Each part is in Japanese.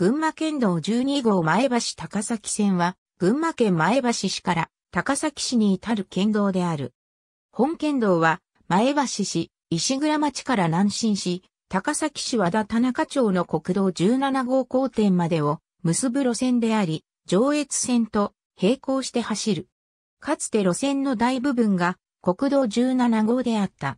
群馬県道12号前橋高崎線は、群馬県前橋市から高崎市に至る県道である。本県道は、前橋市、石倉町から南進し、高崎市和田田中町の国道17号交点までを結ぶ路線であり、上越線と並行して走る。かつて路線の大部分が国道17号であった。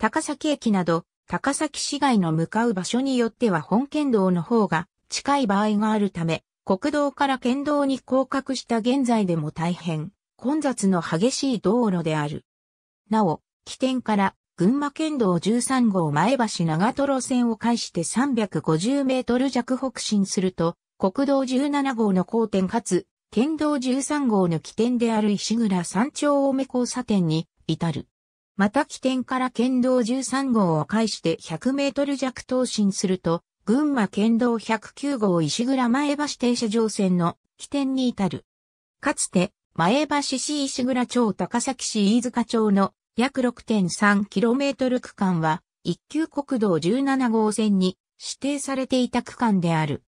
高崎駅など、高崎市街の向かう場所によっては本県道の方が近い場合があるため、国道から県道に降格した現在でも大変混雑の激しい道路である。なお、起点から群馬県道13号前橋長瀞線を介して350メートル弱北進すると、国道17号の交点かつ、県道13号の起点である石倉山頂大目交差点に至る。また起点から県道13号を介して100メートル弱東進すると、群馬県道109号石倉前橋停車場線の起点に至る。かつて、前橋市石倉町高崎市飯塚町の約 6.3km 区間は、一級国道17号線に指定されていた区間である。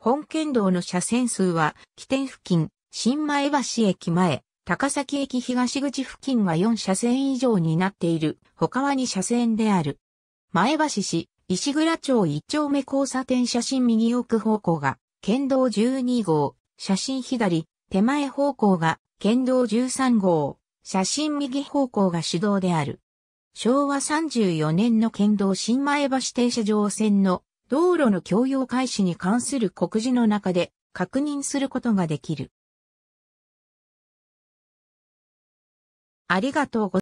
本県道の車線数は、起点付近、新前橋駅前、高崎駅東口付近が4車線以上になっている、他は2車線である。前橋市、石倉町一丁目交差点写真右奥方向が、県道12号、写真左、手前方向が、県道13号、写真右方向が主導である。昭和34年の県道新前橋停車場線の道路の供用開始に関する告示の中で確認することができる。ありがとうございます。